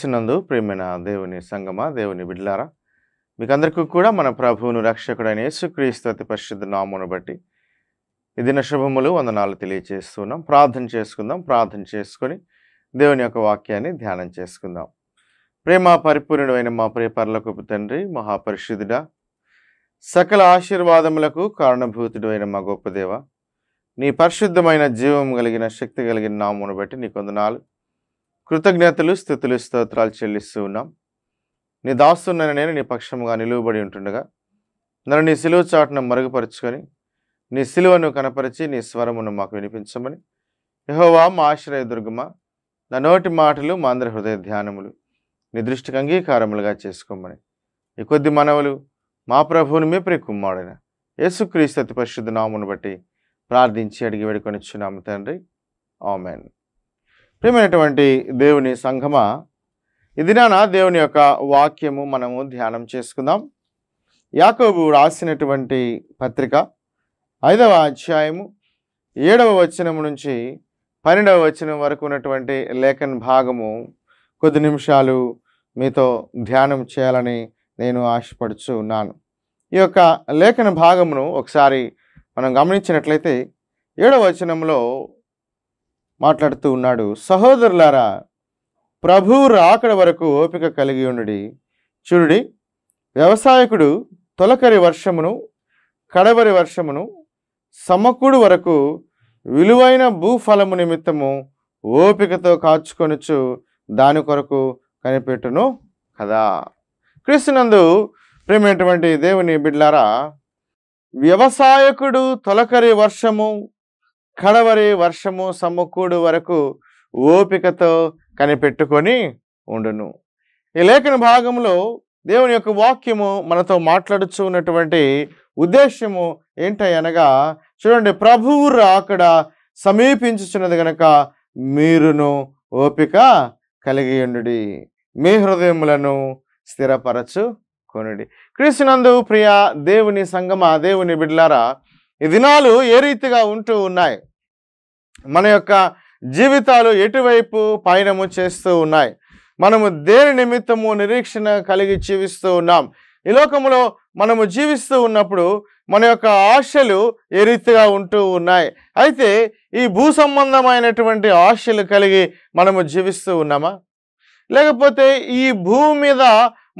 క్రీస్తునందు ప్రేమైన దేవుని సంగమ దేవుని బిడ్లారా మీకందరికీ కూడా మన ప్రభువును రక్షకుడైన యేసుక్రీస్తు అతి పరిశుద్ధ నామును బట్టి ఇదిన శుభములు వందనాలు తెలియజేస్తున్నాం ప్రార్థన చేసుకుందాం ప్రార్థన చేసుకొని దేవుని యొక్క వాక్యాన్ని ధ్యానం చేసుకుందాం ప్రేమ పరిపూర్ణుడైన మా ప్రియ పర్లకు తండ్రి మహాపరిశుద్ధుడా సకల ఆశీర్వాదములకు కారణభూతుడు అయిన మా గొప్పదేవ నీ పరిశుద్ధమైన జీవం కలిగిన శక్తి కలిగిన నామును బట్టి నీ వందనాలు కృతజ్ఞతలు స్థుతులు స్తోత్రాలు చెల్లిస్తూ ఉన్నాం నీ దాస్తున్న నేను నీ పక్షముగా నిలువబడి ఉంటుండగా నన్ను నీ సిలువ చాటును మరుగుపరుచుకొని నీ సిలువను కనపరిచి నీ స్వరమును మాకు వినిపించమని యహోవా మా ఆశ్రయ దుర్గమ నా నోటి మాటలు మా అందరి హృదయ ధ్యానములు నీ దృష్టికి అంగీకారములుగా చేసుకోమని ఈ కొద్ది మనవులు మా ప్రభువుని మీ ప్రియ కుమ్మాడైన యేసుక్రీస్తు అతి పరిశుద్ధ నామును బట్టి ప్రార్థించి అడిగి వేడుకొనిచ్చున్నాము తండ్రి ఆమెన్ ప్రియమైనటువంటి దేవుని సంఘమ ఇదినాన దేవుని యొక్క వాక్యము మనము ధ్యానం చేసుకుందాం యాకోబు రాసినటువంటి పత్రిక ఐదవ అధ్యాయము ఏడవ వచనం నుంచి పన్నెండవ వచనం వరకు ఉన్నటువంటి లేఖన భాగము కొద్ది నిమిషాలు మీతో ధ్యానం చేయాలని నేను ఆశపడుచు ఉన్నాను ఈ యొక్క లేఖన భాగమును ఒకసారి మనం గమనించినట్లయితే ఏడవ వచనంలో మాట్లాడుతూ ఉన్నాడు సహోదరులారా ప్రభువు రాకడ వరకు ఓపిక కలిగి ఉండుడి చూడు వ్యవసాయకుడు తొలకరి వర్షమును కడవరి వర్షమును సమకూడు వరకు విలువైన భూఫలము నిమిత్తము ఓపికతో కాచుకొనుచు దాని కొరకు కనిపెట్టును కదా క్రీస్తునందు ప్రేమైనటువంటి దేవుని బిడ్లారా వ్యవసాయకుడు తొలకరి వర్షము కడవరి వర్షము సమకూడు వరకు ఓపికతో కనిపెట్టుకొని ఉండును ఈ లేఖన భాగంలో దేవుని యొక్క వాక్యము మనతో మాట్లాడుచు ఉన్నటువంటి ఉద్దేశ్యము ఏంటనగా చూడండి ప్రభువు రాకడ సమీపించుచున్నది గనక మీరును ఓపిక కలిగియుండు మీ హృదయములను స్థిరపరచు కొనుడి క్రీస్తునందు ప్రియ దేవుని సంగమ దేవుని బిడ్లారా ఈ దినాలు ఏ రీతిగా ఉంటూ ఉన్నాయి మన యొక్క జీవితాలు ఎటువైపు పయనము చేస్తూ ఉన్నాయి మనము దేని నిమిత్తము నిరీక్షణ కలిగి జీవిస్తూ ఉన్నాం ఈ లోకంలో మనము జీవిస్తూ ఉన్నప్పుడు మన యొక్క ఆశలు ఏ రీతిగా ఉంటూ ఉన్నాయి అయితే ఈ భూ సంబంధమైనటువంటి ఆశలు కలిగి మనము జీవిస్తూ ఉన్నామా లేకపోతే ఈ భూమి మీద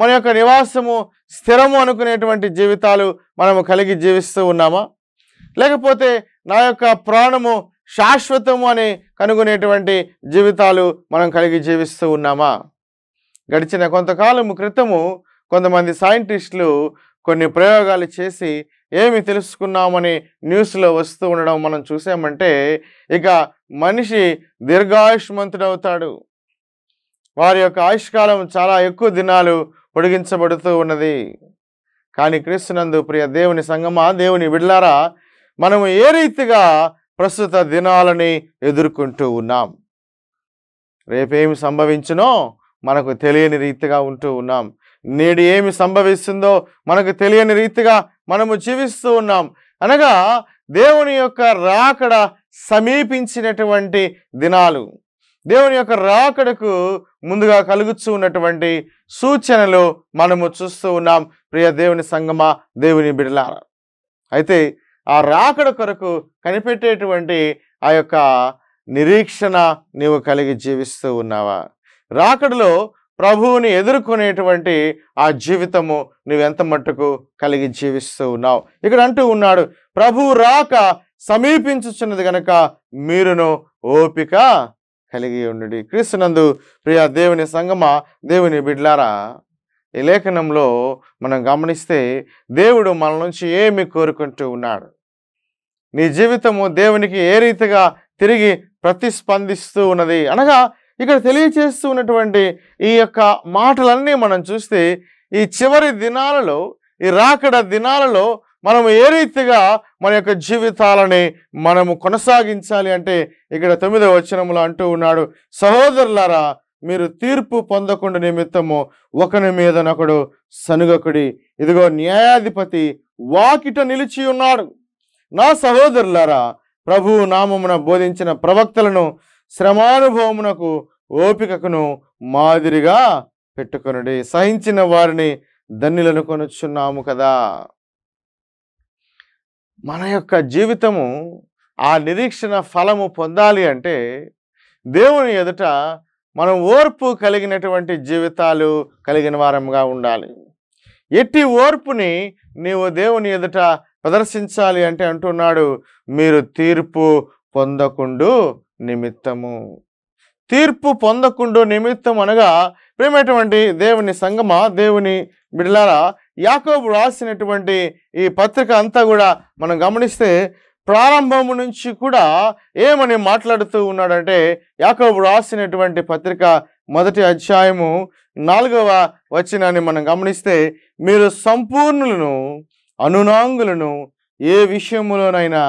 మన యొక్క నివాసము స్థిరము అనుకునేటువంటి జీవితాలు మనము కలిగి జీవిస్తూ ఉన్నామా లేకపోతే నా యొక్క ప్రాణము శాశ్వతము అని కనుగొనేటువంటి జీవితాలు మనం కలిగి జీవిస్తూ ఉన్నామా గడిచిన కొంతకాలము క్రితము కొంతమంది సైంటిస్టులు కొన్ని ప్రయోగాలు చేసి ఏమి తెలుసుకున్నామని న్యూస్లో వస్తూ ఉండడం మనం చూసామంటే ఇక మనిషి దీర్ఘాయుష్మంతుడవుతాడు వారి యొక్క ఆయుష్కాలం చాలా ఎక్కువ దినాలు పొడిగించబడుతూ ఉన్నది కానీ క్రీస్తునందు ప్రియ దేవుని సంగమా దేవుని విడలారా మనము ఏ రీతిగా ప్రస్తుత దినాలని ఎదుర్కొంటూ ఉన్నాం రేపేమి సంభవించునో మనకు తెలియని రీతిగా ఉంటూ ఉన్నాం నేడు ఏమి సంభవిస్తుందో మనకు తెలియని రీతిగా మనము జీవిస్తూ ఉన్నాం అనగా దేవుని యొక్క రాకడ సమీపించినటువంటి దినాలు దేవుని యొక్క రాకడకు ముందుగా కలుగుచూ ఉన్నటువంటి సూచనలు మనము చూస్తూ ఉన్నాం ప్రియ దేవుని సంగమ దేవుని బిడలారా అయితే ఆ రాకడ కొరకు కనిపెట్టేటువంటి ఆ యొక్క నిరీక్షణ నీవు కలిగి జీవిస్తూ ఉన్నావా రాకడలో ప్రభువుని ఎదుర్కొనేటువంటి ఆ జీవితము నువ్వెంత మట్టుకు కలిగి జీవిస్తూ ఉన్నావు ఇక్కడ అంటూ ఉన్నాడు ప్రభువు రాక సమీపించుచున్నది గనక మీరును ఓపిక కలిగి ఉండండి క్రీస్తునందు ప్రియా దేవుని సంగమ దేవుని బిడ్లారా ఈ లేఖనంలో మనం గమనిస్తే దేవుడు మన నుంచి ఏమి కోరుకుంటూ ఉన్నాడు నీ జీవితము దేవునికి ఏ రీతిగా తిరిగి ప్రతిస్పందిస్తూ ఉన్నది అనగా ఇక్కడ తెలియచేస్తూ ఉన్నటువంటి ఈ యొక్క మాటలన్నీ మనం చూస్తే ఈ చివరి దినాలలో ఈ రాకడ దినాలలో మనం ఏ రీతిగా మన యొక్క జీవితాలని మనము కొనసాగించాలి అంటే ఇక్కడ తొమ్మిదవ వచనములు అంటూ ఉన్నాడు సహోదరులారా మీరు తీర్పు పొందకుండా నిమిత్తము ఒకని మీదనొకడు సనుగకుడి ఇదిగో న్యాయాధిపతి వాకిట నిలిచి ఉన్నాడు నా సహోదరులారా ప్రభువు నామమున బోధించిన ప్రవక్తలను శ్రమానుభవమునకు ఓపికకును మాదిరిగా పెట్టుకునుడి సహించిన వారిని ధన్యులను కొనుచున్నాము కదా మన యొక్క జీవితము ఆ నిరీక్షణ ఫలము పొందాలి అంటే దేవుని ఎదుట మనం ఓర్పు కలిగినటువంటి జీవితాలు కలిగిన వారంగా ఉండాలి ఎట్టి ఓర్పుని నీవు దేవుని ఎదుట ప్రదర్శించాలి అంటే అంటున్నాడు మీరు తీర్పు పొందకుండు నిమిత్తము తీర్పు పొందకుండు నిమిత్తం అనగా ప్రేమటువంటి దేవుని సంగమ దేవుని బిడ్డలారా యాకోబు రాసినటువంటి ఈ పత్రిక అంతా కూడా మనం గమనిస్తే ప్రారంభం నుంచి కూడా ఏమని మాట్లాడుతూ ఉన్నాడంటే యాకోబు రాసినటువంటి పత్రిక మొదటి అధ్యాయము నాలుగవ వచ్చినాన్ని మనం గమనిస్తే మీరు సంపూర్ణులను అనునాంగులను ఏ విషయములోనైనా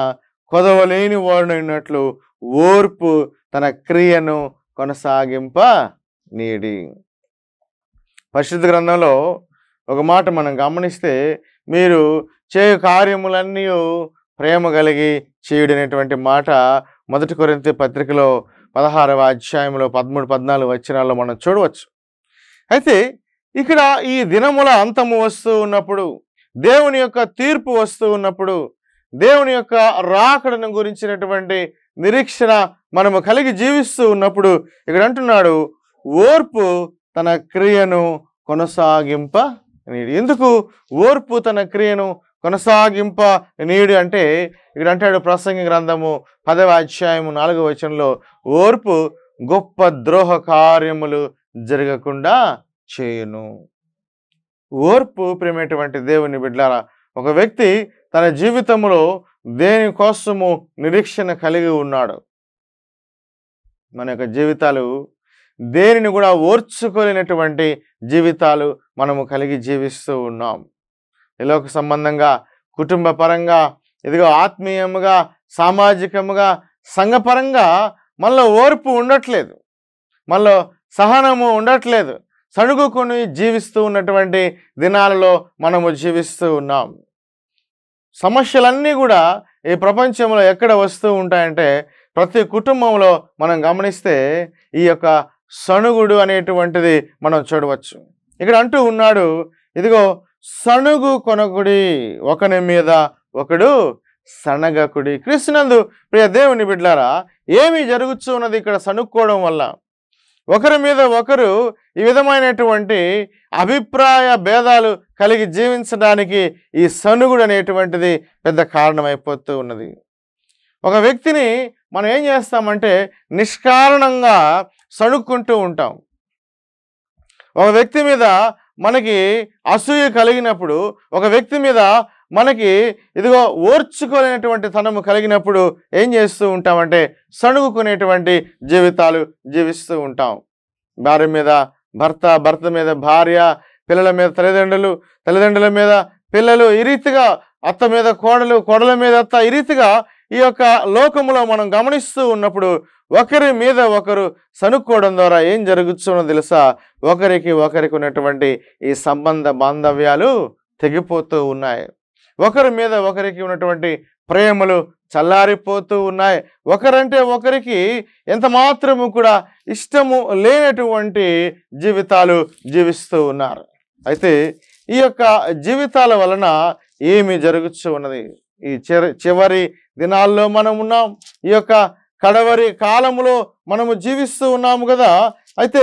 కొదవలేని వాడునైనట్లు ఓర్పు తన క్రియను కొనసాగింప నీడి పరిశుద్ధ గ్రంథంలో ఒక మాట మనం గమనిస్తే మీరు చేయు కార్యములన్నీ ప్రేమ కలిగి చేయుడనేటువంటి మాట మొదటి కొరింత పత్రికలో పదహారవ అధ్యాయంలో పదమూడు పద్నాలుగు వచ్చినాల్లో మనం చూడవచ్చు అయితే ఇక్కడ ఈ దినముల అంతము వస్తూ ఉన్నప్పుడు దేవుని యొక్క తీర్పు వస్తూ ఉన్నప్పుడు దేవుని యొక్క రాకడను గురించినటువంటి నిరీక్షణ మనము కలిగి జీవిస్తూ ఉన్నప్పుడు ఇక్కడ అంటున్నాడు ఓర్పు తన క్రియను కొనసాగింప నీడు ఎందుకు ఓర్పు తన క్రియను కొనసాగింప నీడు అంటే ఇక్కడ అంటాడు ప్రసంగి గ్రంథము పదవ అధ్యాయము నాలుగవ వచనంలో ఓర్పు గొప్ప ద్రోహ కార్యములు జరగకుండా చేయను ఓర్పు ప్రేమేటువంటి దేవుని బిడ్డారా ఒక వ్యక్తి తన జీవితంలో దేనికోసము నిరీక్షణ కలిగి ఉన్నాడు మన యొక్క జీవితాలు దేనిని కూడా ఓర్చుకోలేనటువంటి జీవితాలు మనము కలిగి జీవిస్తూ ఉన్నాం ఇలోక సంబంధంగా కుటుంబ పరంగా ఇదిగో ఆత్మీయముగా సామాజికముగా సంఘపరంగా మనలో ఓర్పు ఉండట్లేదు మనలో సహనము ఉండట్లేదు సణుగుకొని జీవిస్తూ ఉన్నటువంటి దినాలలో మనము జీవిస్తూ ఉన్నాం సమస్యలన్నీ కూడా ఈ ప్రపంచంలో ఎక్కడ వస్తూ ఉంటాయంటే ప్రతి కుటుంబంలో మనం గమనిస్తే ఈ యొక్క సణుగుడు అనేటువంటిది మనం చూడవచ్చు ఇక్కడ అంటూ ఉన్నాడు ఇదిగో సణుగు కొనకుడి ఒకని మీద ఒకడు సనగకుడి కృష్ణందు ప్రియ దేవుని బిడ్లారా ఏమి జరుగుతున్నది ఇక్కడ సణుక్కోవడం వల్ల ఒకరి మీద ఒకరు ఈ విధమైనటువంటి అభిప్రాయ భేదాలు కలిగి జీవించడానికి ఈ సనుగుడు అనేటువంటిది పెద్ద కారణమైపోతూ ఉన్నది ఒక వ్యక్తిని మనం ఏం చేస్తామంటే నిష్కారణంగా సణుక్కుంటూ ఉంటాం ఒక వ్యక్తి మీద మనకి అసూయ కలిగినప్పుడు ఒక వ్యక్తి మీద మనకి ఇదిగో ఓర్చుకోలేనటువంటి తనము కలిగినప్పుడు ఏం చేస్తూ ఉంటామంటే సణుగుకునేటువంటి జీవితాలు జీవిస్తూ ఉంటాం భార్య మీద భర్త భర్త మీద భార్య పిల్లల మీద తల్లిదండ్రులు తల్లిదండ్రుల మీద పిల్లలు ఈ రీతిగా అత్త మీద కోడలు కోడల మీద అత్త ఈ రీతిగా ఈ యొక్క లోకములో మనం గమనిస్తూ ఉన్నప్పుడు ఒకరి మీద ఒకరు సనుక్కోవడం ద్వారా ఏం జరుగుతుందో తెలుసా ఒకరికి ఒకరికి ఉన్నటువంటి ఈ సంబంధ బాంధవ్యాలు తెగిపోతూ ఉన్నాయి ఒకరి మీద ఒకరికి ఉన్నటువంటి ప్రేమలు చల్లారిపోతూ ఉన్నాయి ఒకరంటే ఒకరికి ఎంత మాత్రము కూడా ఇష్టము లేనటువంటి జీవితాలు జీవిస్తూ ఉన్నారు అయితే ఈ యొక్క జీవితాల వలన ఏమి జరుగుతూ ఉన్నది ఈ చివరి దినాల్లో మనం ఉన్నాం ఈ యొక్క కడవరి కాలంలో మనము జీవిస్తూ ఉన్నాము కదా అయితే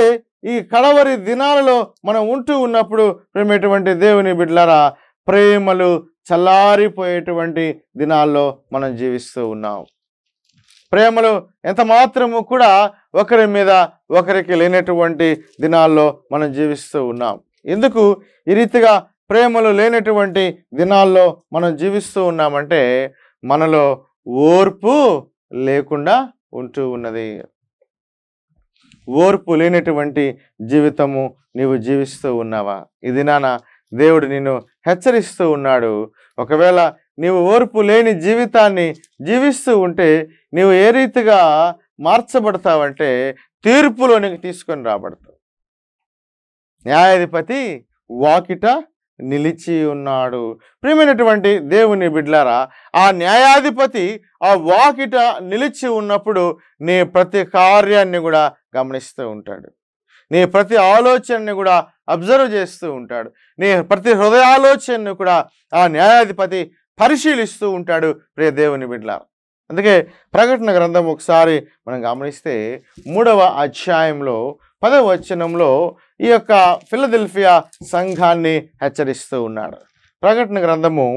ఈ కడవరి దినాలలో మనం ఉంటూ ఉన్నప్పుడు ప్రేమటువంటి దేవుని బిడ్లారా ప్రేమలు చల్లారిపోయేటువంటి దినాల్లో మనం జీవిస్తూ ఉన్నాం ప్రేమలు ఎంత మాత్రము కూడా ఒకరి మీద ఒకరికి లేనటువంటి దినాల్లో మనం జీవిస్తూ ఉన్నాం ఎందుకు ఈ రీతిగా ప్రేమలు లేనటువంటి దినాల్లో మనం జీవిస్తూ ఉన్నామంటే మనలో ఓర్పు లేకుండా ఉంటూ ఉన్నది ఓర్పు లేనటువంటి జీవితము నీవు జీవిస్తూ ఉన్నావా ఇది నానా దేవుడు నిన్ను హెచ్చరిస్తూ ఉన్నాడు ఒకవేళ నీవు ఓర్పు లేని జీవితాన్ని జీవిస్తూ ఉంటే నీవు ఏ రీతిగా మార్చబడతావంటే తీర్పులోనికి తీసుకొని రాబడతావు న్యాయాధిపతి వాకిట నిలిచి ఉన్నాడు ప్రియమైనటువంటి దేవుని బిడ్లారా ఆ న్యాయాధిపతి ఆ వాకిట నిలిచి ఉన్నప్పుడు నీ ప్రతి కార్యాన్ని కూడా గమనిస్తూ ఉంటాడు నీ ప్రతి ఆలోచనని కూడా అబ్జర్వ్ చేస్తూ ఉంటాడు నీ ప్రతి హృదయ ఆలోచనను కూడా ఆ న్యాయాధిపతి పరిశీలిస్తూ ఉంటాడు ప్రియ దేవుని బిడ్ల అందుకే ప్రకటన గ్రంథం ఒకసారి మనం గమనిస్తే మూడవ అధ్యాయంలో పదవ వచనంలో ఈ యొక్క ఫిలదెల్ఫియా సంఘాన్ని హెచ్చరిస్తూ ఉన్నాడు ప్రకటన గ్రంథము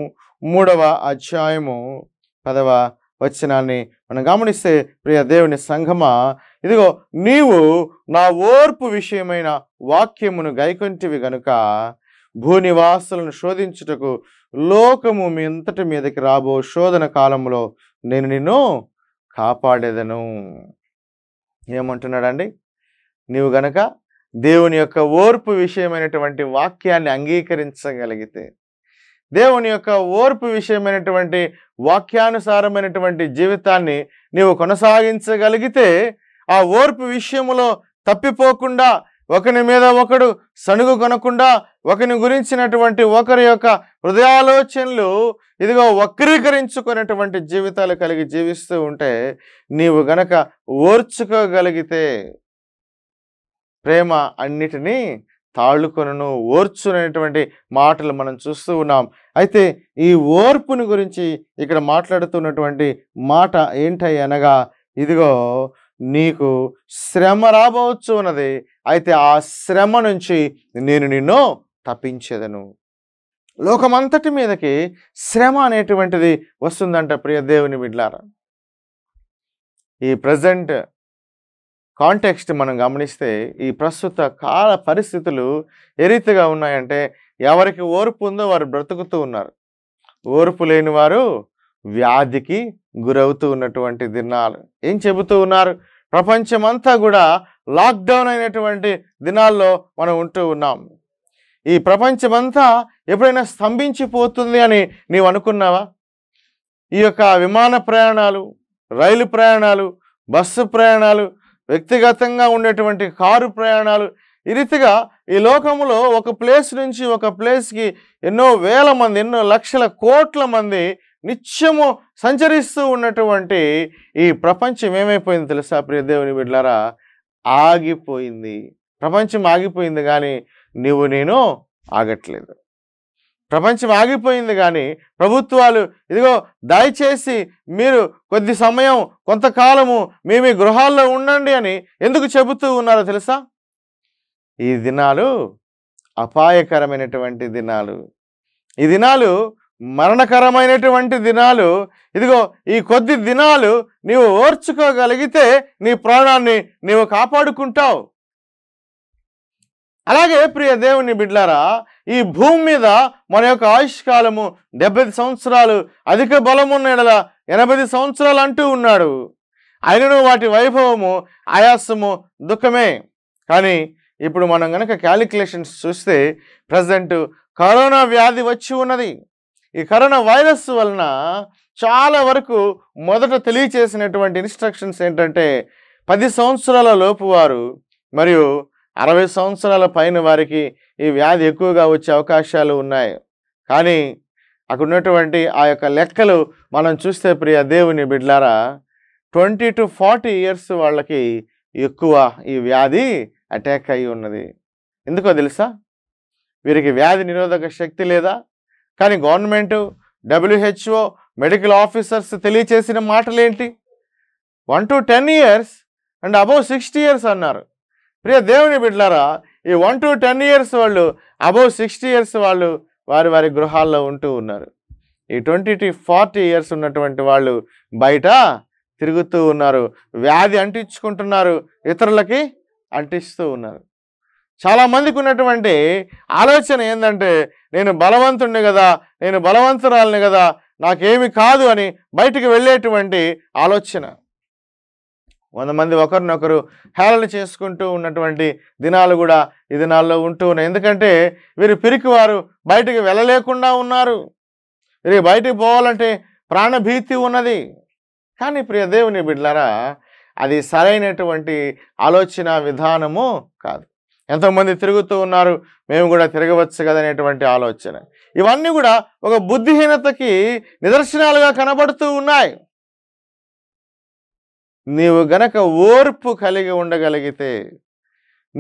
మూడవ అధ్యాయము పదవ వచనాన్ని మనం గమనిస్తే ప్రియ దేవుని సంఘమా ఇదిగో నీవు నా ఓర్పు విషయమైన వాక్యమును గైకొంటివి గనుక భూనివాసులను శోధించుటకు లోకము మీ అంతటి మీదకి రాబో శోధన కాలంలో నేను నిన్ను కాపాడేదను ఏమంటున్నాడండి నీవు గనక దేవుని యొక్క ఓర్పు విషయమైనటువంటి వాక్యాన్ని అంగీకరించగలిగితే దేవుని యొక్క ఓర్పు విషయమైనటువంటి వాక్యానుసారమైనటువంటి జీవితాన్ని నీవు కొనసాగించగలిగితే ఆ ఓర్పు విషయంలో తప్పిపోకుండా ఒకని మీద ఒకడు సణుగు కొనకుండా ఒకని గురించినటువంటి ఒకరి యొక్క హృదయాలోచనలు ఇదిగో వక్రీకరించుకునేటువంటి జీవితాలు కలిగి జీవిస్తూ ఉంటే నీవు గనక ఓర్చుకోగలిగితే ప్రేమ అన్నిటినీ తాళ్ళుకొనను ఓర్చునేటువంటి మాటలు మనం చూస్తూ ఉన్నాం అయితే ఈ ఓర్పుని గురించి ఇక్కడ మాట్లాడుతున్నటువంటి మాట ఏంటై అనగా ఇదిగో నీకు శ్రమ రాబోవచ్చు ఉన్నది అయితే ఆ శ్రమ నుంచి నేను నిన్ను తప్పించేదను లోకమంతటి మీదకి శ్రమ అనేటువంటిది వస్తుందంట ప్రియ దేవుని బిడ్లారా ఈ ప్రజెంట్ కాంటెక్స్ట్ మనం గమనిస్తే ఈ ప్రస్తుత కాల పరిస్థితులు ఏ ఉన్నాయంటే ఎవరికి ఓర్పు ఉందో వారు బ్రతుకుతూ ఉన్నారు ఓర్పు లేని వారు వ్యాధికి గురవుతూ ఉన్నటువంటి దినాలు ఏం చెబుతూ ఉన్నారు ప్రపంచమంతా కూడా లాక్డౌన్ అయినటువంటి దినాల్లో మనం ఉంటూ ఉన్నాం ఈ ప్రపంచమంతా ఎప్పుడైనా స్తంభించిపోతుంది అని నీవు అనుకున్నావా ఈ యొక్క విమాన ప్రయాణాలు రైలు ప్రయాణాలు బస్సు ప్రయాణాలు వ్యక్తిగతంగా ఉండేటువంటి కారు ప్రయాణాలు ఈ రీతిగా ఈ లోకంలో ఒక ప్లేస్ నుంచి ఒక ప్లేస్కి ఎన్నో వేల మంది ఎన్నో లక్షల కోట్ల మంది నిత్యము సంచరిస్తూ ఉన్నటువంటి ఈ ప్రపంచం ఏమైపోయింది తెలుసా ప్రియదేవుని బిడ్డారా ఆగిపోయింది ప్రపంచం ఆగిపోయింది కానీ నువ్వు నేను ఆగట్లేదు ప్రపంచం ఆగిపోయింది కానీ ప్రభుత్వాలు ఇదిగో దయచేసి మీరు కొద్ది సమయం కొంతకాలము మీ మీ గృహాల్లో ఉండండి అని ఎందుకు చెబుతూ ఉన్నారో తెలుసా ఈ దినాలు అపాయకరమైనటువంటి దినాలు ఈ దినాలు మరణకరమైనటువంటి దినాలు ఇదిగో ఈ కొద్ది దినాలు నీవు ఓర్చుకోగలిగితే నీ ప్రాణాన్ని నీవు కాపాడుకుంటావు అలాగే ప్రియ దేవుని బిడ్లారా ఈ భూమి మీద మన యొక్క ఆయుష్కాలము డెబ్బై సంవత్సరాలు అధిక బలం ఉన్న ఎనభై సంవత్సరాలు అంటూ ఉన్నాడు అయినను వాటి వైభవము ఆయాసము దుఃఖమే కానీ ఇప్పుడు మనం కనుక క్యాలిక్యులేషన్స్ చూస్తే ప్రజెంట్ కరోనా వ్యాధి వచ్చి ఉన్నది ఈ కరోనా వైరస్ వలన చాలా వరకు మొదట తెలియచేసినటువంటి ఇన్స్ట్రక్షన్స్ ఏంటంటే పది సంవత్సరాల లోపు వారు మరియు అరవై సంవత్సరాల పైన వారికి ఈ వ్యాధి ఎక్కువగా వచ్చే అవకాశాలు ఉన్నాయి కానీ అక్కడ ఉన్నటువంటి ఆ యొక్క లెక్కలు మనం చూస్తే ప్రియ దేవుని బిడ్లారా ట్వంటీ టు ఫార్టీ ఇయర్స్ వాళ్ళకి ఎక్కువ ఈ వ్యాధి అటాక్ అయి ఉన్నది ఎందుకో తెలుసా వీరికి వ్యాధి నిరోధక శక్తి లేదా కానీ గవర్నమెంట్ డబ్ల్యూహెచ్ఓ మెడికల్ ఆఫీసర్స్ తెలియచేసిన మాటలేంటి one to ten years and above sixty years అన్నారు ప్రియ దేవుని బిడ్డలారా ఈ వన్ టు టెన్ ఇయర్స్ వాళ్ళు అబౌవ్ సిక్స్టీ ఇయర్స్ వాళ్ళు వారి వారి గృహాల్లో ఉంటూ ఉన్నారు ఈ ట్వంటీ టు ఫార్టీ ఇయర్స్ ఉన్నటువంటి వాళ్ళు బయట తిరుగుతూ ఉన్నారు వ్యాధి అంటించుకుంటున్నారు ఇతరులకి అంటిస్తూ ఉన్నారు చాలామందికి ఉన్నటువంటి ఆలోచన ఏంటంటే నేను బలవంతుణ్ణి కదా నేను బలవంతురాలని కదా నాకేమి కాదు అని బయటికి వెళ్ళేటువంటి ఆలోచన వంద మంది ఒకరినొకరు హేళన చేసుకుంటూ ఉన్నటువంటి దినాలు కూడా ఈ దినాల్లో ఉంటూ ఉన్నాయి ఎందుకంటే వీరు పిరికివారు బయటికి వెళ్ళలేకుండా ఉన్నారు వీరి బయటికి పోవాలంటే ప్రాణభీతి ఉన్నది కానీ ప్రియ దేవుని బిడ్లరా అది సరైనటువంటి ఆలోచన విధానము కాదు ఎంతోమంది తిరుగుతూ ఉన్నారు మేము కూడా తిరగవచ్చు కదనేటువంటి ఆలోచన ఇవన్నీ కూడా ఒక బుద్ధిహీనతకి నిదర్శనాలుగా కనబడుతూ ఉన్నాయి నీవు గనక ఓర్పు కలిగి ఉండగలిగితే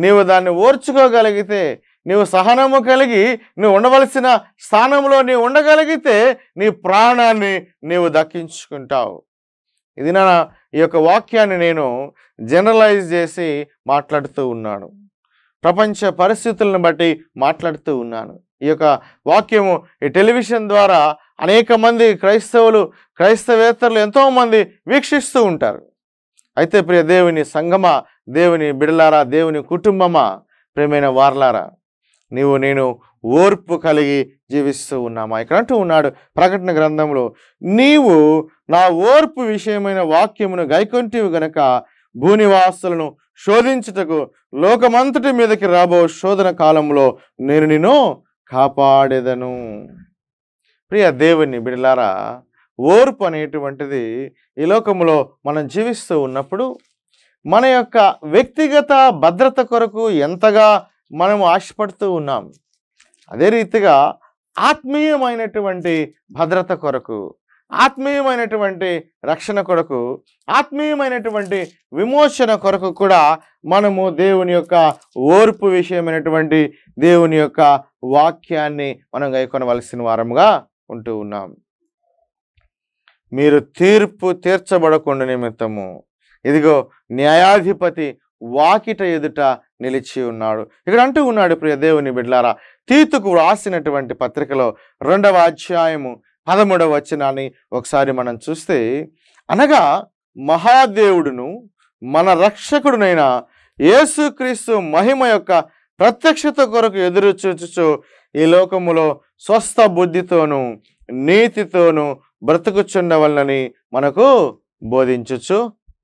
నీవు దాన్ని ఓర్చుకోగలిగితే నీవు సహనము కలిగి నువ్వు ఉండవలసిన స్థానంలో నీవు ఉండగలిగితే నీ ప్రాణాన్ని నీవు దక్కించుకుంటావు ఇది నా ఈ యొక్క వాక్యాన్ని నేను జనరలైజ్ చేసి మాట్లాడుతూ ఉన్నాను ప్రపంచ పరిస్థితులను బట్టి మాట్లాడుతూ ఉన్నాను ఈ యొక్క వాక్యము ఈ టెలివిజన్ ద్వారా అనేక మంది క్రైస్తవులు క్రైస్తవేత్తలు ఎంతోమంది వీక్షిస్తూ ఉంటారు అయితే ప్రియ దేవుని సంగమా దేవుని బిడలారా దేవుని కుటుంబమా ప్రేమైన వార్లారా నీవు నేను ఓర్పు కలిగి జీవిస్తూ ఉన్నామా ఇక్కడ అంటూ ఉన్నాడు ప్రకటన గ్రంథంలో నీవు నా ఓర్పు విషయమైన వాక్యమును గైకొంటివి గనక భూనివాసులను శోధించుటకు లోకమంతటి మీదకి రాబో శోధన కాలంలో నేను నిన్ను కాపాడేదను ప్రియ దేవుని బిడలారా ఓర్పు అనేటువంటిది ఈ లోకంలో మనం జీవిస్తూ ఉన్నప్పుడు మన యొక్క వ్యక్తిగత భద్రత కొరకు ఎంతగా మనము ఆశపడుతూ ఉన్నాం అదే రీతిగా ఆత్మీయమైనటువంటి భద్రత కొరకు ఆత్మీయమైనటువంటి రక్షణ కొరకు ఆత్మీయమైనటువంటి విమోచన కొరకు కూడా మనము దేవుని యొక్క ఓర్పు విషయమైనటువంటి దేవుని యొక్క వాక్యాన్ని మనం గైకొనవలసిన వారముగా ఉంటూ ఉన్నాం మీరు తీర్పు తీర్చబడకుండా నిమిత్తము ఇదిగో న్యాయాధిపతి వాకిట ఎదుట నిలిచి ఉన్నాడు ఇక్కడ అంటూ ఉన్నాడు ప్రియ దేవుని బిడ్లారా తీతుకు వ్రాసినటువంటి పత్రికలో రెండవ అధ్యాయము పదమూడవ వచనాన్ని ఒకసారి మనం చూస్తే అనగా మహాదేవుడును మన రక్షకుడునైన యేసుక్రీస్తు మహిమ యొక్క ప్రత్యక్షత కొరకు ఎదురు చూచుచు ఈ లోకములో స్వస్థ బుద్ధితోనూ నీతితోనూ బ్రతుకుచుండవలనని మనకు బోధించచ్చు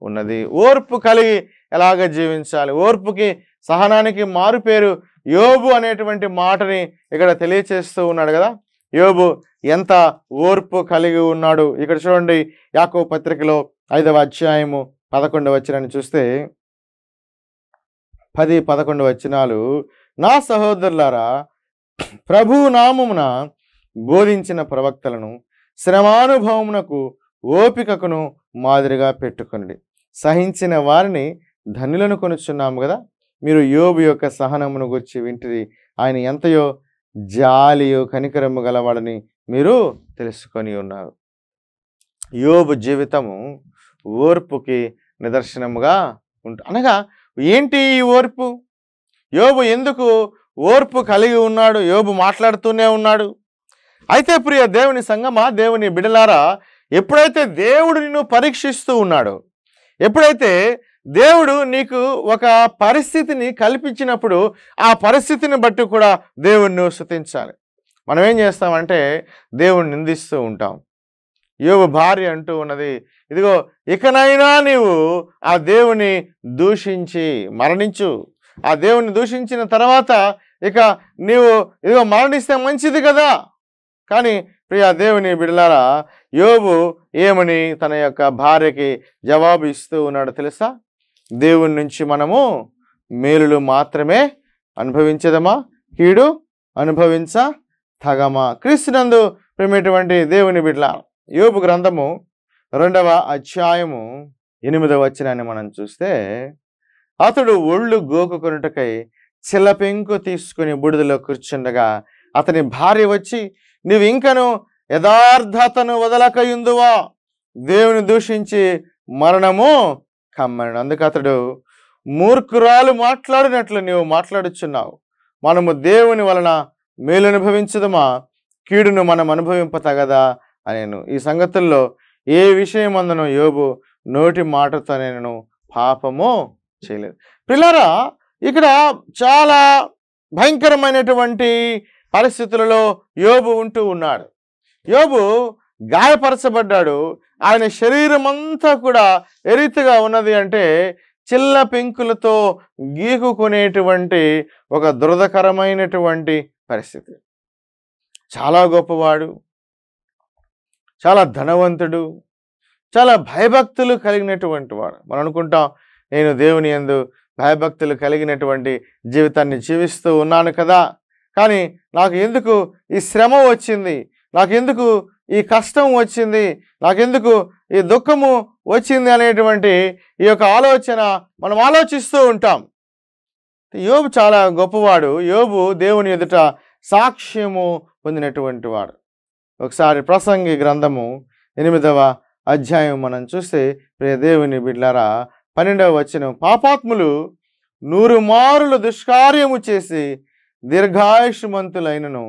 ఉన్నది ఓర్పు కలిగి ఎలాగ జీవించాలి ఓర్పుకి సహనానికి మారుపేరు యోబు అనేటువంటి మాటని ఇక్కడ తెలియచేస్తూ ఉన్నాడు కదా యోబు ఎంత ఓర్పు కలిగి ఉన్నాడు ఇక్కడ చూడండి యాకో పత్రికలో ఐదవ అధ్యాయము పదకొండు వచ్చినాన్ని చూస్తే పది పదకొండు వచ్చినాలు నా సహోదరులారా ప్రభు నామమున బోధించిన ప్రవక్తలను శ్రమానుభవమునకు ఓపికకును మాదిరిగా పెట్టుకునండి సహించిన వారిని ధనులను కొనుచున్నాము కదా మీరు యోబు యొక్క సహనమును గురించి వింటిది ఆయన ఎంతయో జాలియు కనికరము గలవాడని మీరు తెలుసుకొని ఉన్నారు యోబు జీవితము ఓర్పుకి నిదర్శనముగా ఉంటు అనగా ఏంటి ఈ ఓర్పు యోబు ఎందుకు ఓర్పు కలిగి ఉన్నాడు యోబు మాట్లాడుతూనే ఉన్నాడు అయితే ప్రియ దేవుని సంగమా దేవుని బిడలారా ఎప్పుడైతే దేవుడు నిన్ను పరీక్షిస్తూ ఉన్నాడు ఎప్పుడైతే దేవుడు నీకు ఒక పరిస్థితిని కల్పించినప్పుడు ఆ పరిస్థితిని బట్టి కూడా దేవుణ్ణి శృతించాలి మనం ఏం చేస్తామంటే దేవుణ్ణి నిందిస్తూ ఉంటాం యోగు భార్య అంటూ ఉన్నది ఇదిగో ఇకనైనా నీవు ఆ దేవుని దూషించి మరణించు ఆ దేవుని దూషించిన తర్వాత ఇక నీవు ఇదిగో మరణిస్తే మంచిది కదా కానీ ప్రియా దేవుని బిడలారా యోబు ఏమని తన యొక్క భార్యకి జవాబు ఇస్తూ ఉన్నాడు తెలుసా దేవుని నుంచి మనము మేలులు మాత్రమే అనుభవించదమా కీడు అనుభవించ తగమా క్రీస్తునందు ప్రేమటువంటి దేవుని బిడ్ల యోపు గ్రంథము రెండవ అధ్యాయము ఎనిమిదవ వచ్చినాన్ని మనం చూస్తే అతడు ఒళ్ళు గోకుకొనుటకై చిల్లపెంకు తీసుకుని బుడిదలో కూర్చుండగా అతని భార్య వచ్చి నువ్వు ఇంకను యథార్థతను వదలకయుందువా దేవుని దూషించి మరణము కమ్మను అందుకు అతడు మూర్ఖురాలు మాట్లాడినట్లు నీవు మాట్లాడుచున్నావు మనము దేవుని వలన మేలు అనుభవించదమా కీడును మనం అనుభవింప తగదా అనేను ఈ సంగతుల్లో ఏ విషయం అందను యోబు నోటి మాటతో నేను పాపము చేయలేదు పిల్లరా ఇక్కడ చాలా భయంకరమైనటువంటి పరిస్థితులలో యోబు ఉంటూ ఉన్నాడు యోబు గాయపరచబడ్డాడు ఆయన శరీరం అంతా కూడా ఎరితగా ఉన్నది అంటే చిల్ల పింకులతో గీకుకునేటువంటి ఒక దురదకరమైనటువంటి పరిస్థితి చాలా గొప్పవాడు చాలా ధనవంతుడు చాలా భయభక్తులు కలిగినటువంటి వాడు మనం అనుకుంటాం నేను దేవుని ఎందు భయభక్తులు కలిగినటువంటి జీవితాన్ని జీవిస్తూ ఉన్నాను కదా కానీ నాకు ఎందుకు ఈ శ్రమ వచ్చింది నాకు ఎందుకు ఈ కష్టం వచ్చింది నాకెందుకు ఈ దుఃఖము వచ్చింది అనేటువంటి ఈ యొక్క ఆలోచన మనం ఆలోచిస్తూ ఉంటాం యోబు చాలా గొప్పవాడు యోబు దేవుని ఎదుట సాక్ష్యము పొందినటువంటి వాడు ఒకసారి ప్రసంగి గ్రంథము ఎనిమిదవ అధ్యాయం మనం చూస్తే ప్రియ దేవుని బిడ్లారా పన్నెండవ వచ్చిన పాపాత్ములు నూరు మారులు దుష్కార్యము చేసి దీర్ఘాయుషుమంతులైనను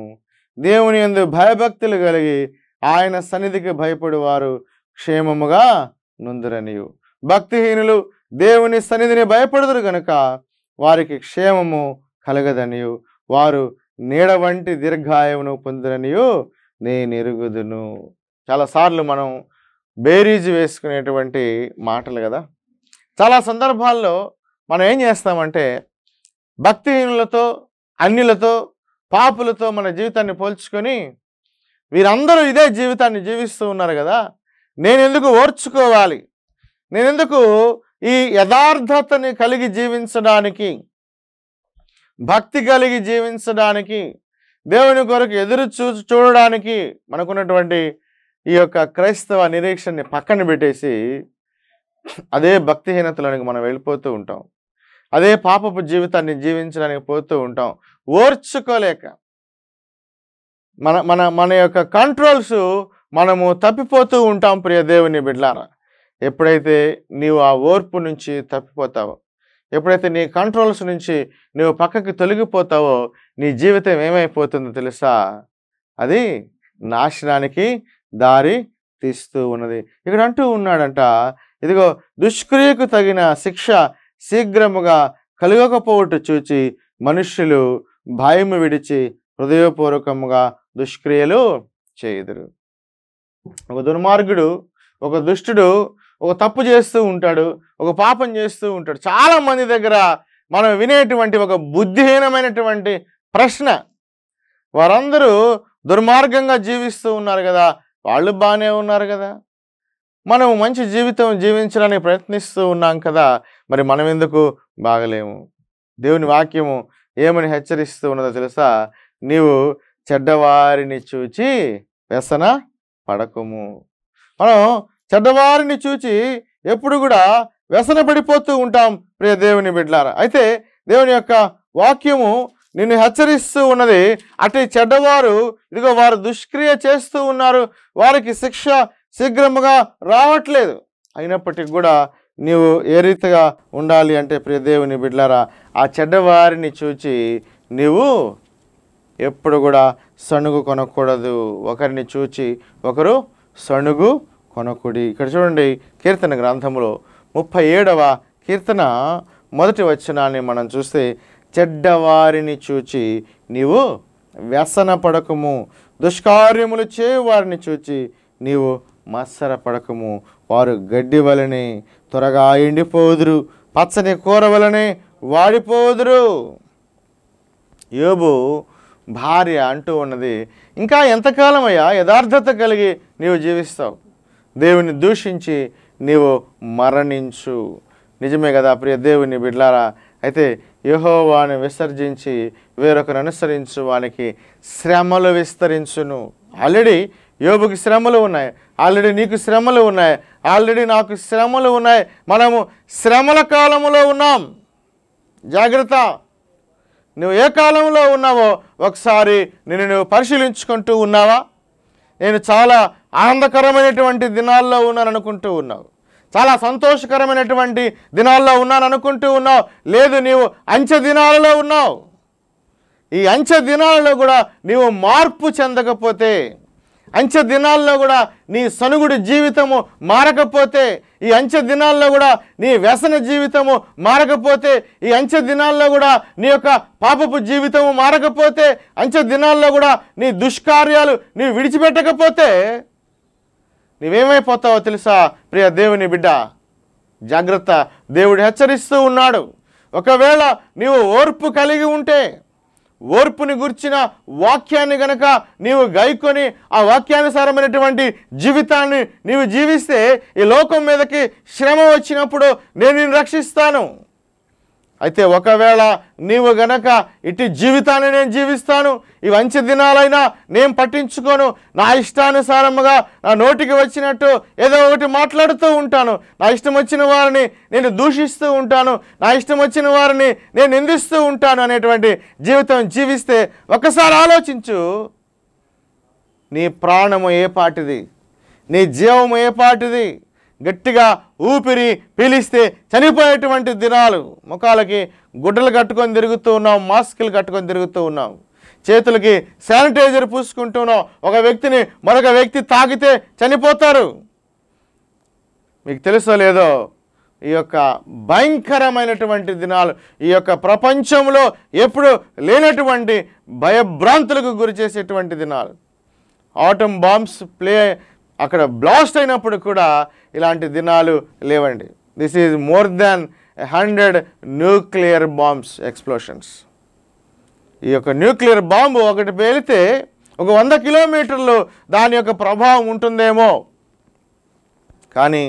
దేవుని ఎందు భయభక్తులు కలిగి ఆయన సన్నిధికి భయపడేవారు క్షేమముగా నుందురనియు భక్తిహీనులు దేవుని సన్నిధిని భయపడదురు గనుక వారికి క్షేమము కలగదనియు వారు నీడ వంటి దీర్ఘాయువును పొందురనియు నేనెరుగుదును చాలాసార్లు మనం బేరీజు వేసుకునేటువంటి మాటలు కదా చాలా సందర్భాల్లో మనం ఏం చేస్తామంటే భక్తిహీనులతో అన్యులతో పాపులతో మన జీవితాన్ని పోల్చుకొని వీరందరూ ఇదే జీవితాన్ని జీవిస్తూ ఉన్నారు కదా నేనెందుకు ఓర్చుకోవాలి నేనెందుకు ఈ యథార్థతని కలిగి జీవించడానికి భక్తి కలిగి జీవించడానికి దేవుని కొరకు ఎదురు చూ చూడడానికి మనకున్నటువంటి ఈ యొక్క క్రైస్తవ నిరీక్షణని పక్కన పెట్టేసి అదే భక్తిహీనతలోనికి మనం వెళ్ళిపోతూ ఉంటాం అదే పాపపు జీవితాన్ని జీవించడానికి పోతూ ఉంటాం ఓర్చుకోలేక మన మన మన యొక్క కంట్రోల్స్ మనము తప్పిపోతూ ఉంటాం ప్రియ దేవుని బిడ్లారా ఎప్పుడైతే నీవు ఆ ఓర్పు నుంచి తప్పిపోతావో ఎప్పుడైతే నీ కంట్రోల్స్ నుంచి నువ్వు పక్కకి తొలగిపోతావో నీ జీవితం ఏమైపోతుందో తెలుసా అది నాశనానికి దారి తీస్తూ ఉన్నది ఇక్కడ అంటూ ఉన్నాడంట ఇదిగో దుష్క్రియకు తగిన శిక్ష శీఘ్రముగా కలగకపోవట చూచి మనుష్యులు భయం విడిచి హృదయపూర్వకముగా దుష్క్రియలు చేయుదురు ఒక దుర్మార్గుడు ఒక దుష్టుడు ఒక తప్పు చేస్తూ ఉంటాడు ఒక పాపం చేస్తూ ఉంటాడు చాలా మంది దగ్గర మనం వినేటువంటి ఒక బుద్ధిహీనమైనటువంటి ప్రశ్న వారందరూ దుర్మార్గంగా జీవిస్తూ ఉన్నారు కదా వాళ్ళు బాగానే ఉన్నారు కదా మనం మంచి జీవితం జీవించడానికి ప్రయత్నిస్తూ ఉన్నాం కదా మరి మనం ఎందుకు బాగలేము దేవుని వాక్యము ఏమని హెచ్చరిస్తూ ఉన్నదో తెలుసా నీవు చెడ్డవారిని చూచి వ్యసన పడకము మనం చెడ్డవారిని చూచి ఎప్పుడు కూడా వ్యసన పడిపోతూ ఉంటాం ప్రియ దేవుని బిడ్లారా అయితే దేవుని యొక్క వాక్యము నిన్ను హెచ్చరిస్తూ ఉన్నది అటు చెడ్డవారు ఇదిగో వారు దుష్క్రియ చేస్తూ ఉన్నారు వారికి శిక్ష శీఘ్రముగా రావట్లేదు అయినప్పటికీ కూడా నీవు ఏ రీతిగా ఉండాలి అంటే ప్రియదేవుని బిడ్లారా ఆ చెడ్డవారిని చూచి నీవు ఎప్పుడు కూడా సణుగు కొనకూడదు ఒకరిని చూచి ఒకరు సణుగు కొనకుడి ఇక్కడ చూడండి కీర్తన గ్రంథంలో ముప్పై ఏడవ కీర్తన మొదటి వచనాన్ని మనం చూస్తే చెడ్డవారిని చూచి నీవు వ్యసన పడకము దుష్కార్యములు చేయువారిని చూచి నీవు మత్సర పడకము వారు గడ్డి వలనే త్వరగా ఎండిపోదురు పచ్చని కూర వలనే వాడిపోదురు యోబు భార్య అంటూ ఉన్నది ఇంకా అయ్యా యథార్థత కలిగి నీవు జీవిస్తావు దేవుని దూషించి నీవు మరణించు నిజమే కదా ప్రియ దేవుని బిడ్లారా అయితే యహోవాని విసర్జించి వేరొకరు అనుసరించు వానికి శ్రమలు విస్తరించును ఆల్రెడీ యోబుకి శ్రమలు ఉన్నాయి ఆల్రెడీ నీకు శ్రమలు ఉన్నాయి ఆల్రెడీ నాకు శ్రమలు ఉన్నాయి మనము శ్రమల కాలంలో ఉన్నాం జాగ్రత్త నువ్వు ఏ కాలంలో ఉన్నావో ఒకసారి నేను నువ్వు పరిశీలించుకుంటూ ఉన్నావా నేను చాలా ఆనందకరమైనటువంటి దినాల్లో ఉన్నాననుకుంటూ ఉన్నావు చాలా సంతోషకరమైనటువంటి దినాల్లో ఉన్నాననుకుంటూ ఉన్నావు లేదు నీవు అంచె దినాలలో ఉన్నావు ఈ అంచె దినాలలో కూడా నీవు మార్పు చెందకపోతే అంచె దినాల్లో కూడా నీ సనుగుడి జీవితము మారకపోతే ఈ అంచె దినాల్లో కూడా నీ వ్యసన జీవితము మారకపోతే ఈ అంచె దినాల్లో కూడా నీ యొక్క పాపపు జీవితము మారకపోతే అంచె దినాల్లో కూడా నీ దుష్కార్యాలు నీవు విడిచిపెట్టకపోతే నీవేమైపోతావో తెలుసా ప్రియ దేవుని బిడ్డ జాగ్రత్త దేవుడు హెచ్చరిస్తూ ఉన్నాడు ఒకవేళ నీవు ఓర్పు కలిగి ఉంటే ఓర్పుని గుర్చిన వాక్యాన్ని గనక నీవు గైకొని ఆ వాక్యానుసారమైనటువంటి జీవితాన్ని నీవు జీవిస్తే ఈ లోకం మీదకి శ్రమ వచ్చినప్పుడు నేను నిన్ను రక్షిస్తాను అయితే ఒకవేళ నీవు గనక ఇటు జీవితాన్ని నేను జీవిస్తాను ఈ మంచి దినాలైనా నేను పట్టించుకోను నా ఇష్టానుసారముగా నా నోటికి వచ్చినట్టు ఏదో ఒకటి మాట్లాడుతూ ఉంటాను నా ఇష్టం వచ్చిన వారిని నేను దూషిస్తూ ఉంటాను నా ఇష్టం వచ్చిన వారిని నేను నిందిస్తూ ఉంటాను అనేటువంటి జీవితం జీవిస్తే ఒకసారి ఆలోచించు నీ ప్రాణము ఏ పాటిది నీ జీవము ఏ పాటిది గట్టిగా ఊపిరి పీలిస్తే చనిపోయేటువంటి దినాలు ముఖాలకి గుడ్డలు కట్టుకొని తిరుగుతూ ఉన్నాం మాస్కులు కట్టుకొని తిరుగుతూ ఉన్నాం చేతులకి శానిటైజర్ పూసుకుంటున్నాం ఒక వ్యక్తిని మరొక వ్యక్తి తాగితే చనిపోతారు మీకు తెలుసో లేదో ఈ యొక్క భయంకరమైనటువంటి దినాలు ఈ యొక్క ప్రపంచంలో ఎప్పుడు లేనటువంటి భయభ్రాంతులకు గురి చేసేటువంటి దినాలు ఆటం బాంబ్స్ ప్లే అక్కడ బ్లాస్ట్ అయినప్పుడు కూడా ఇలాంటి దినాలు లేవండి this is more than hundred nuclear bombs explosions ఈ యొక్క న్యూక్లియర్ బాంబు ఒకటి పేలితే ఒక వంద కిలోమీటర్లు దాని యొక్క ప్రభావం ఉంటుందేమో కానీ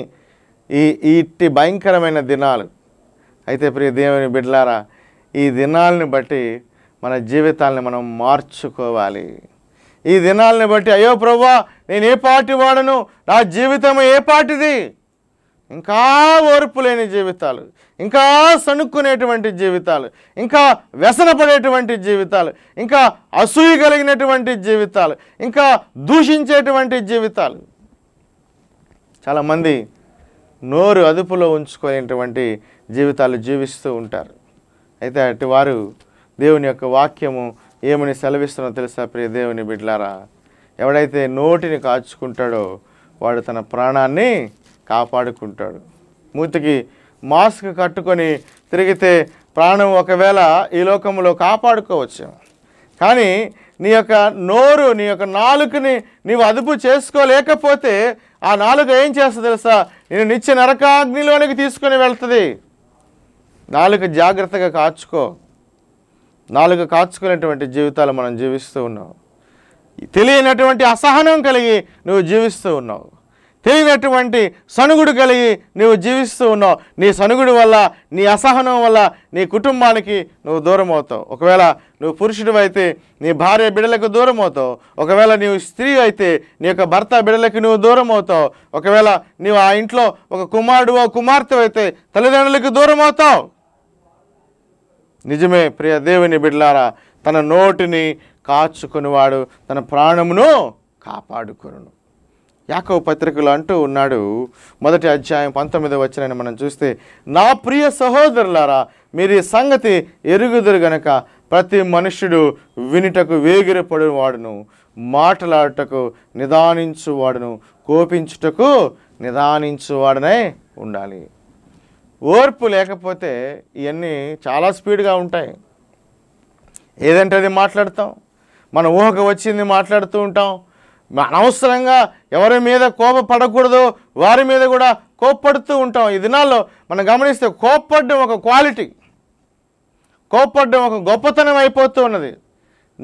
ఈ ఇట్టి భయంకరమైన దినాలు అయితే ప్రియ దేవుని బిడ్లారా ఈ దినాలను బట్టి మన జీవితాలను మనం మార్చుకోవాలి ఈ దినాలను బట్టి అయ్యో ప్రభా నేను ఏ పార్టీ వాడను నా జీవితం ఏ పార్టీది ఇంకా ఓర్పు లేని జీవితాలు ఇంకా సణుక్కునేటువంటి జీవితాలు ఇంకా వ్యసనపడేటువంటి జీవితాలు ఇంకా అసూయ కలిగినటువంటి జీవితాలు ఇంకా దూషించేటువంటి జీవితాలు చాలామంది నోరు అదుపులో ఉంచుకునేటువంటి జీవితాలు జీవిస్తూ ఉంటారు అయితే అటు వారు దేవుని యొక్క వాక్యము ఏమని సెలవిస్తున్నా తెలుసా ప్రియ దేవుని బిడ్లారా ఎవడైతే నోటిని కాచుకుంటాడో వాడు తన ప్రాణాన్ని కాపాడుకుంటాడు మూతికి మాస్క్ కట్టుకొని తిరిగితే ప్రాణం ఒకవేళ ఈ లోకంలో కాపాడుకోవచ్చు కానీ నీ యొక్క నోరు నీ యొక్క నాలుకని నీవు అదుపు చేసుకోలేకపోతే ఆ నాలుగు ఏం చేస్తుంది తెలుసా నేను నిత్య నరకాగ్నిలోనికి తీసుకొని వెళ్తుంది నాలుక జాగ్రత్తగా కాచుకో నాలుగు కాచుకునేటువంటి జీవితాలు మనం జీవిస్తూ ఉన్నాం తెలియనటువంటి అసహనం కలిగి నువ్వు జీవిస్తూ ఉన్నావు తెలియనటువంటి సనుగుడు కలిగి నువ్వు జీవిస్తూ ఉన్నావు నీ సనుగుడు వల్ల నీ అసహనం వల్ల నీ కుటుంబానికి నువ్వు దూరం అవుతావు ఒకవేళ నువ్వు పురుషుడు అయితే నీ భార్య బిడలకు దూరం అవుతావు ఒకవేళ నీవు స్త్రీ అయితే నీ యొక్క భర్త బిడలకు నువ్వు దూరం అవుతావు ఒకవేళ నీవు ఆ ఇంట్లో ఒక కుమారుడు ఓ కుమార్తె అయితే తల్లిదండ్రులకు దూరం అవుతావు నిజమే ప్రియ దేవుని బిడ్లారా తన నోటిని కాచుకునివాడు తన ప్రాణమును కాపాడుకును యాకవ పత్రికలు అంటూ ఉన్నాడు మొదటి అధ్యాయం పంతొమ్మిది వచ్చినని మనం చూస్తే నా ప్రియ సహోదరులారా మీరు ఈ సంగతి ఎరుగుదురు గనక ప్రతి మనుష్యుడు వినుటకు వేగిరపడువాడును మాటలాడటకు నిదానించువాడును కోపించుటకు నిదానించువాడనే ఉండాలి ఓర్పు లేకపోతే ఇవన్నీ చాలా స్పీడ్గా ఉంటాయి ఏదంటే అది మాట్లాడతాం మన ఊహకు వచ్చింది మాట్లాడుతూ ఉంటాం అనవసరంగా ఎవరి మీద కోపపడకూడదు వారి మీద కూడా కోప్పడుతూ ఉంటాం ఈ దినాల్లో మనం గమనిస్తే కోప్పడ్డం ఒక క్వాలిటీ కోప్పడ్డం ఒక గొప్పతనం అయిపోతూ ఉన్నది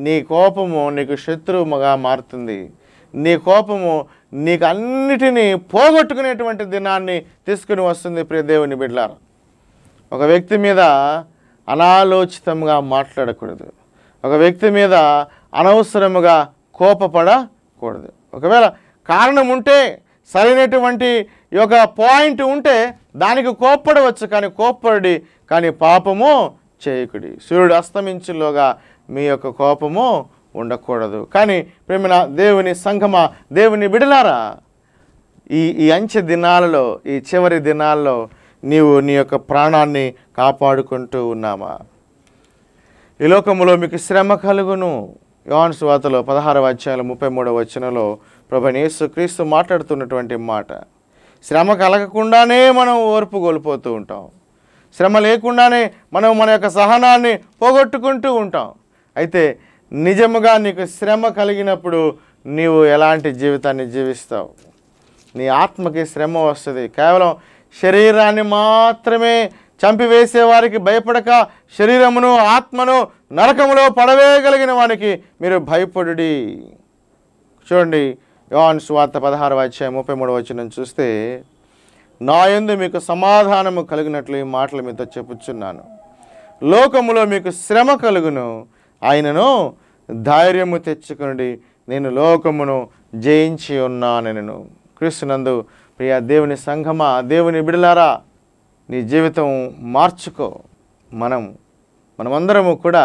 నీ కోపము నీకు శత్రువుగా మారుతుంది నీ కోపము నీకు అన్నిటినీ పోగొట్టుకునేటువంటి దినాన్ని తీసుకుని వస్తుంది ప్రియదేవుని బిడ్డారు ఒక వ్యక్తి మీద అనాలోచితంగా మాట్లాడకూడదు ఒక వ్యక్తి మీద అనవసరముగా కోపపడకూడదు ఒకవేళ కారణం ఉంటే సరైనటువంటి ఒక యొక్క పాయింట్ ఉంటే దానికి కోప్పడవచ్చు కానీ కోప్పడి కానీ పాపము చేయకుడి సూర్యుడు అస్తమించులోగా మీ యొక్క కోపము ఉండకూడదు కానీ ప్రేమ దేవుని సంఘమ దేవుని బిడలారా ఈ ఈ అంచె దినాలలో ఈ చివరి దినాల్లో నీవు నీ యొక్క ప్రాణాన్ని కాపాడుకుంటూ ఉన్నామా ఈ లోకములో మీకు శ్రమ కలుగును యోన్ స్వాతలో పదహార అధ్యాయాల ముప్పై మూడవ వచనంలో ప్రభనేసు క్రీస్తు మాట్లాడుతున్నటువంటి మాట శ్రమ కలగకుండానే మనం ఓర్పు కోల్పోతూ ఉంటాం శ్రమ లేకుండానే మనం మన యొక్క సహనాన్ని పోగొట్టుకుంటూ ఉంటాం అయితే నిజముగా నీకు శ్రమ కలిగినప్పుడు నీవు ఎలాంటి జీవితాన్ని జీవిస్తావు నీ ఆత్మకి శ్రమ వస్తుంది కేవలం శరీరాన్ని మాత్రమే చంపివేసే వారికి భయపడక శరీరమును ఆత్మను నరకములో పడవేయగలిగిన వానికి మీరు భయపడుడి చూడండి యోన్ స్వార్త పదహారు వచ్చే ముప్పై మూడు వచ్చిన చూస్తే నా ఎందు మీకు సమాధానము కలిగినట్లు ఈ మాటలు మీతో చెప్పుచున్నాను లోకములో మీకు శ్రమ కలుగును ఆయనను ధైర్యము తెచ్చుకుని నేను లోకమును జయించి ఉన్నాను నేను క్రీస్తునందు ప్రియ దేవుని సంఘమా దేవుని బిడలారా నీ జీవితం మార్చుకో మనం మనమందరము కూడా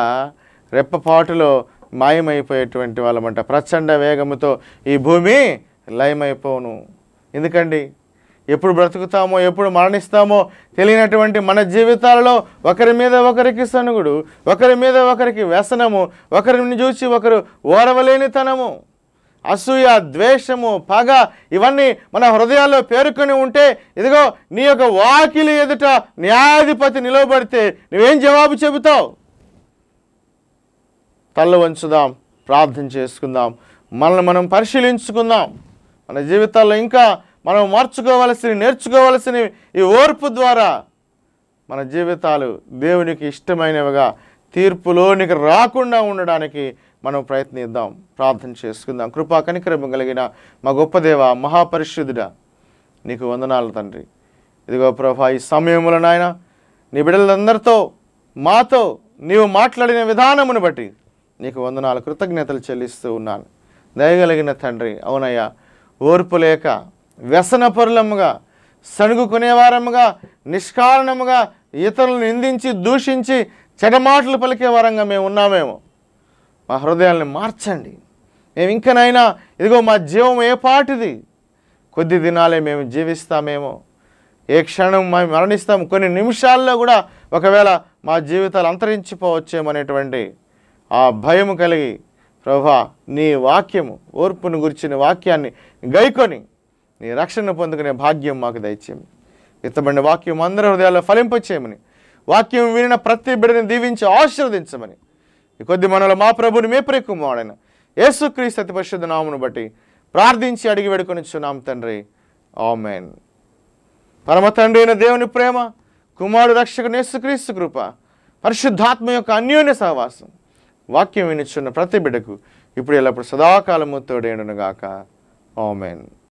రెప్పపాటులో మాయమైపోయేటువంటి వాళ్ళమంట ప్రచండ వేగముతో ఈ భూమి లయమైపోను ఎందుకండి ఎప్పుడు బ్రతుకుతామో ఎప్పుడు మరణిస్తామో తెలియనటువంటి మన జీవితాలలో ఒకరి మీద ఒకరికి సనుగుడు ఒకరి మీద ఒకరికి వ్యసనము ఒకరిని చూసి ఒకరు ఓరవలేనితనము అసూయ ద్వేషము పగ ఇవన్నీ మన హృదయాల్లో పేరుకొని ఉంటే ఇదిగో నీ యొక్క వాకిలి ఎదుట న్యాయాధిపతి నిలవబడితే నువ్వేం జవాబు చెబుతావు తల్ల వంచుదాం ప్రార్థన చేసుకుందాం మనల్ని మనం పరిశీలించుకుందాం మన జీవితాల్లో ఇంకా మనం మార్చుకోవలసిన నేర్చుకోవలసిన ఈ ఓర్పు ద్వారా మన జీవితాలు దేవునికి ఇష్టమైనవిగా తీర్పులోనికి రాకుండా ఉండడానికి మనం ప్రయత్నిద్దాం ప్రార్థన చేసుకుందాం కృపా కనికరం కలిగిన మా గొప్ప దేవ మహాపరిశుద్ధుడా నీకు వందనాలు తండ్రి ఇదిగో ప్రభా ఈ సమయములో నాయన నీ బిడ్డలందరితో మాతో నీవు మాట్లాడిన విధానమును బట్టి నీకు వందనాలు కృతజ్ఞతలు చెల్లిస్తూ ఉన్నాను దయగలిగిన తండ్రి అవునయ్యా ఓర్పు లేక పరులముగా సణుగుకునేవారముగా నిష్కారణముగా ఇతరులను నిందించి దూషించి చెడమాటలు పలికే వారంగా మేము ఉన్నామేమో మా హృదయాల్ని మార్చండి మేము ఇంకనైనా ఇదిగో మా జీవం ఏ పాటిది కొద్ది దినాలే మేము జీవిస్తామేమో ఏ క్షణం మేము మరణిస్తాము కొన్ని నిమిషాల్లో కూడా ఒకవేళ మా జీవితాలు అంతరించిపోవచ్చేమనేటువంటి ఆ భయం కలిగి ప్రభా నీ వాక్యము ఓర్పును గురించిన వాక్యాన్ని గైకొని నీ రక్షణ పొందుకునే భాగ్యం మాకు దయచేయము ఇతబడిన వాక్యం అందరి హృదయాల్లో ఫలింపచేయమని వాక్యం వినిన ప్రతి బిడ్డని దీవించి ఆశీర్వదించమని కొద్ది మనలో మా ప్రభుని మే ప్రేకుమాడను యేసుక్రీస్తు అతి పరిశుద్ధ నామును బట్టి ప్రార్థించి అడిగి చున్నాం తండ్రి ఆమెన్ పరమ తండ్రి అయిన దేవుని ప్రేమ కుమారుడు రక్షకుని యేసుక్రీస్తు కృప పరిశుద్ధాత్మ యొక్క అన్యోన్య సహవాసం వాక్యం వినిచున్న ప్రతి బిడ్డకు ఇప్పుడు ఎల్లప్పుడు సదాకాలము తోడేడునుగాక ఆమెన్